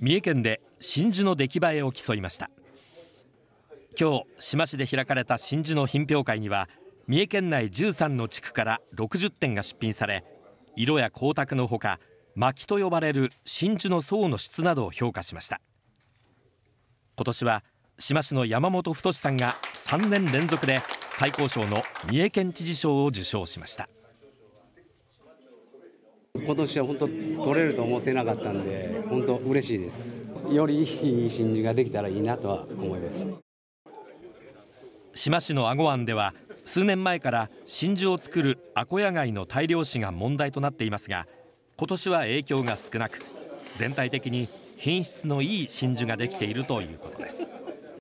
三重県で真珠の出来栄えを競いました今日志摩市で開かれた真珠の品評会には三重県内13の地区から60点が出品され色や光沢のほか巻と呼ばれる真珠の層の質などを評価しました今年は志摩市の山本太さんが3年連続で最高賞の三重県知事賞を受賞しました今年は本当取れると思ってなかったんで本当嬉しいですよりいい真珠ができたらいいなとは思います志摩市の阿護湾では数年前から真珠を作るアコヤ貝の大量死が問題となっていますが今年は影響が少なく全体的に品質のいい真珠ができているということです